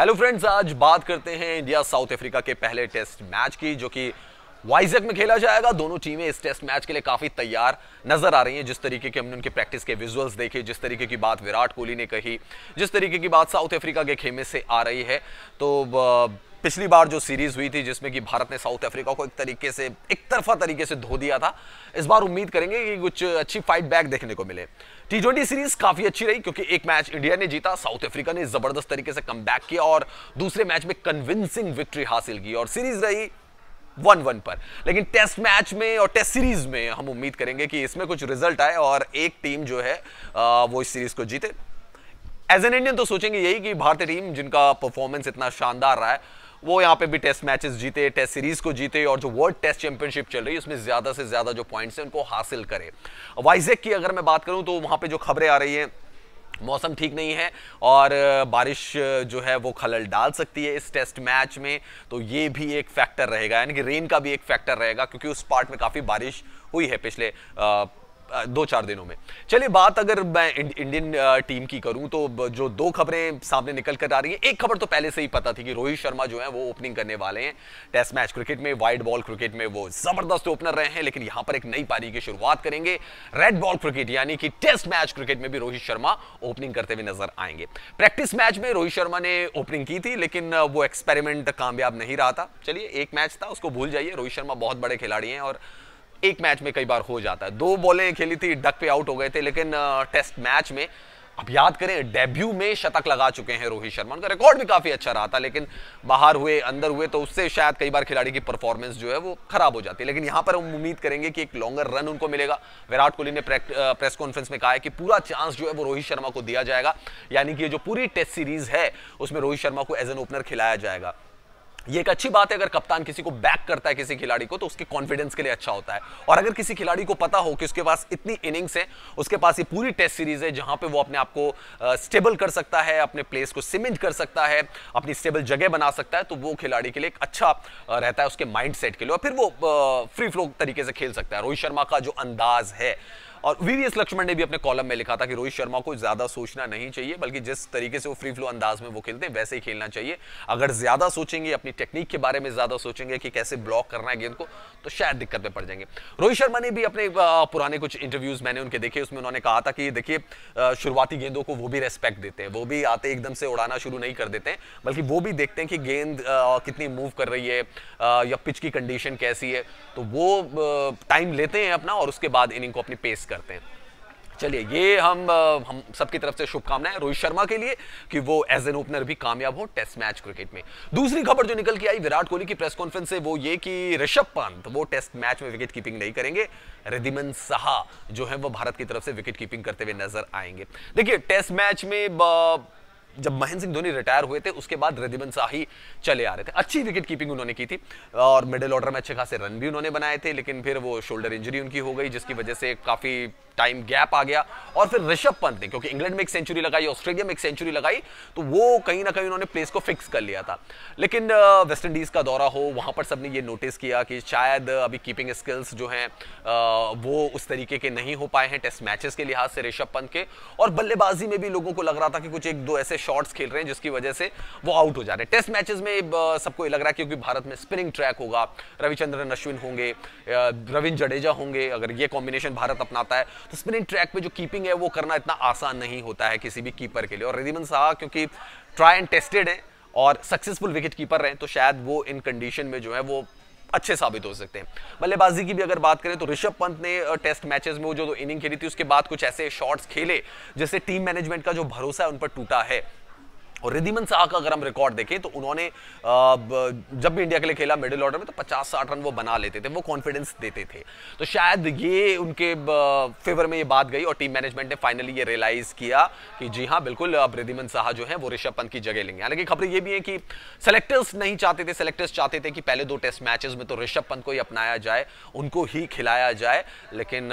hello friends आज बात करते हैं इंडिया साउथ अफ्रीका के पहले टेस्ट मैच की जो कि वाइजक में खेला जाएगा दोनों टीमें इस टेस्ट मैच के लिए काफी तैयार नजर आ रही हैं जिस तरीके के हमने उनके प्रैक्टिस के विजुअल्स देखे जिस तरीके की बात विराट कोहली ने कही जिस तरीके की बात साउथ अफ्रीका के खेमे से आ रही है तो पिछली बार जो सीरीज हुई थी जिसमें कि भारत ने साउथ अफ्रीका को एक तरीके से एक तरफा तरीके से धो दिया था इस बार उम्मीद करेंगे कि कुछ अच्छी फाइट बैक देखने को मिले टी ट्वेंटी सीरीज काफी अच्छी रही क्योंकि एक मैच इंडिया ने जीता साउथ अफ्रीका ने जबरदस्त तरीके से कम किया और दूसरे मैच में कन्विंसिंग विक्ट्री हासिल की और सीरीज रही वन वन पर लेकिन टेस्ट मैच में और टेस्ट सीरीज में हम उम्मीद करेंगे कि इसमें कुछ रिजल्ट आए और एक टीम जो है वो इस सीरीज को जीते एज एन इंडियन तो सोचेंगे यही कि भारतीय टीम जिनका परफॉर्मेंस इतना शानदार रहा है वो यहाँ पे भी टेस्ट मैचेस जीते टेस्ट सीरीज को जीते और जो वर्ल्ड टेस्ट चैंपियनशिप चल रही है उसमें ज्यादा से ज्यादा जो पॉइंट्स हैं उनको हासिल करे वाइजेक की अगर मैं बात करूँ तो वहाँ पे जो खबरें आ रही हैं मौसम ठीक नहीं है और बारिश जो है वो खलल डाल सकती है इस टेस्ट मैच में तो ये भी एक फैक्टर रहेगा यानी कि रेन का भी एक फैक्टर रहेगा क्योंकि उस पार्ट में काफ़ी बारिश हुई है पिछले आ, दो चार दिनों में चलिए बात अगर मैं इंडियन टीम की करूं तो जो दो खबरें सामने निकल कर आ रही हैं एक खबर तो पहले से ही पता थी कि रोहित शर्मा जो है वो ओपनिंग करने वाले हैं टेस्ट मैच क्रिकेट में वाइड बॉल क्रिकेट में वो जबरदस्त ओपनर रहे हैं लेकिन यहां पर एक नई पारी की शुरुआत करेंगे रेड बॉल क्रिकेट यानी कि टेस्ट मैच क्रिकेट में भी रोहित शर्मा ओपनिंग करते हुए नजर आएंगे प्रैक्टिस मैच में रोहित शर्मा ने ओपनिंग की थी लेकिन वो एक्सपेरिमेंट कामयाब नहीं रहा था चलिए एक मैच था उसको भूल जाइए रोहित शर्मा बहुत बड़े खिलाड़ी हैं और एक मैच में कई बार हो जाता है दो बॉलें खेली थी डक पे आउट हो गए थे लेकिन टेस्ट मैच में अब याद करें डेब्यू में शतक लगा चुके हैं रोहित शर्मा उनका रिकॉर्ड भी काफी अच्छा रहा था लेकिन बाहर हुए अंदर हुए तो उससे शायद कई बार खिलाड़ी की परफॉर्मेंस जो है वो खराब हो जाती है लेकिन यहां पर हम उम्मीद करेंगे कि एक लॉन्गर रन उनको मिलेगा विराट कोहली ने प्रेस कॉन्फ्रेंस में कहा है कि पूरा चांस जो है वो रोहित शर्मा को दिया जाएगा यानी कि जो पूरी टेस्ट सीरीज है उसमें रोहित शर्मा को एज एन ओपनर खिलाया जाएगा ये एक अच्छी बात है अगर कप्तान किसी को बैक करता है किसी खिलाड़ी को तो उसके कॉन्फिडेंस के लिए अच्छा होता है और अगर किसी खिलाड़ी को पता हो कि उसके पास इतनी इनिंग्स है उसके पास ये पूरी टेस्ट सीरीज है जहां पे वो अपने आप को स्टेबल कर सकता है अपने प्लेस को सीमेंट कर सकता है अपनी स्टेबल जगह बना सकता है तो वो खिलाड़ी के लिए एक अच्छा रहता है उसके माइंड के लिए और फिर वो फ्री फ्लो तरीके से खेल सकता है रोहित शर्मा का जो अंदाज है और वीवीएस लक्ष्मण ने भी अपने कॉलम में लिखा था कि रोहित शर्मा को ज्यादा सोचना नहीं चाहिए बल्कि जिस तरीके से वो फ्री फ्लो अंदाज में वो खेलते हैं वैसे ही खेलना चाहिए अगर ज्यादा सोचेंगे अपनी टेक्निक के बारे में ज्यादा सोचेंगे कि कैसे ब्लॉक करना है गेंद को तो शायद दिक्कत में पड़ जाएंगे रोहित शर्मा ने भी अपने पुराने कुछ इंटरव्यूज मैंने उनके देखे उसमें उन्होंने कहा था कि देखिए शुरुआती गेंदों को वो भी रेस्पेक्ट देते हैं वो भी आते एकदम से उड़ाना शुरू नहीं कर देते हैं बल्कि वो भी देखते हैं कि गेंद कितनी मूव कर रही है या पिच की कंडीशन कैसी है तो वो टाइम लेते हैं अपना और उसके बाद इनिंग को अपनी पेस करते हैं चलिए ये हम हम सबकी तरफ से शुभकामनाएं रोहित शर्मा के लिए कि वो एज एन ओपनर भी कामयाब हो टेस्ट मैच क्रिकेट में दूसरी खबर जो निकल के आई विराट कोहली की प्रेस कॉन्फ्रेंस से वो ये कि ऋषभ पंत वो टेस्ट मैच में विकेट कीपिंग नहीं करेंगे रिदिमन साहा जो है वो भारत की तरफ से विकेट कीपिंग करते हुए नजर आएंगे देखिए टेस्ट मैच में जब महेंद्र सिंह धोनी रिटायर हुए थे उसके बाद रदिबन शाही चले आ रहे थे अच्छी विकेट कीपिंग उन्होंने की थी और मिडिल ऑर्डर में अच्छे खासे रन भी उन्होंने बनाए थे लेकिन फिर वो शोल्डर इंजरी उनकी हो गई जिसकी वजह से काफ़ी टाइम गैप आ गया और फिर ऋषभ पंत ने क्योंकि इंग्लैंड में एक सेंचुरी लगाई ऑस्ट्रेलिया में एक सेंचुरी लगाई तो वो कहीं ना कहीं उन्होंने प्लेस को फिक्स कर लिया था लेकिन वेस्ट इंडीज़ का दौरा हो वहां पर सबने ये नोटिस किया कि शायद अभी कीपिंग स्किल्स जो हैं वो उस तरीके के नहीं हो पाए हैं टेस्ट मैचेस के लिहाज से ऋषभ पंत के और बल्लेबाजी में भी लोगों को लग रहा था कि कुछ एक दो ऐसे शॉर्ट्स खेल रहे हैं जिसकी वजह से वो आउट हो जा रहे हैं टेस्ट मैचेस में सबको लग रहा है क्योंकि भारत में स्पिनिंग ट्रैक होगा रविचंद्रन अश्विन होंगे रविंद्र जडेजा होंगे अगर ये कॉम्बिनेशन भारत अपनाता है तो स्पिनिंग ट्रैक में जो कीपिंग है वो करना इतना आसान नहीं होता है किसी भी कीपर के लिए और रिदिमन साहा क्योंकि ट्राई एंड टेस्टेड है और सक्सेसफुल विकेट कीपर रहे तो शायद वो इन कंडीशन में जो है वो अच्छे साबित हो सकते हैं बल्लेबाजी की भी अगर बात करें तो ऋषभ पंत ने टेस्ट मैचेस में वो जो तो इनिंग खेली थी उसके बाद कुछ ऐसे शॉट्स खेले जिससे टीम मैनेजमेंट का जो भरोसा है उन पर टूटा है और रिदिमन साह का अगर हम रिकॉर्ड देखें तो उन्होंने जब भी इंडिया के लिए खेला मिडिल ऑर्डर में तो 50 साठ रन वो बना लेते थे वो कॉन्फिडेंस देते थे तो शायद ये उनके फेवर में ये बात गई और टीम मैनेजमेंट ने फाइनली ये रियलाइज किया कि जी हाँ बिल्कुल अब रिदिमन साह जो है वो ऋषभ पंत की जगह लेंगे हालांकि खबर ये भी है कि सेलेक्टर्स नहीं चाहते थे सेलेक्टर्स चाहते थे कि पहले दो टेस्ट मैचेस में तो ऋषभ पंत को ही अपनाया जाए उनको ही खिलाया जाए लेकिन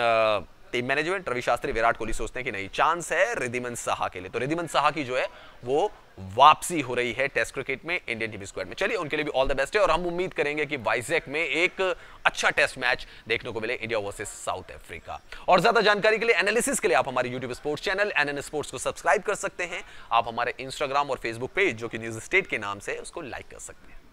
टीम मैनेजमेंट रवि शास्त्री विराट कोहली सोचते हैं कि नहीं चांस है रिदिमन साह के लिए तो रिदिमन साह की जो है वो वापसी हो रही है टेस्ट क्रिकेट में इंडियन टीम स्क्वाड में चलिए उनके लिए भी ऑल द बेस्ट है और हम उम्मीद करेंगे कि वाइजेक में एक अच्छा टेस्ट मैच देखने को मिले इंडिया वर्सेस साउथ अफ्रीका और ज्यादा जानकारी के लिए एनालिसिस के लिए आप हमारे YouTube sports channel N N sports को सब्सक्राइब कर सकते हैं आप हमारे इंस्टाग्राम और फेसबुक पेज जो कि न्यूज स्टेट के नाम से उसको लाइक कर सकते हैं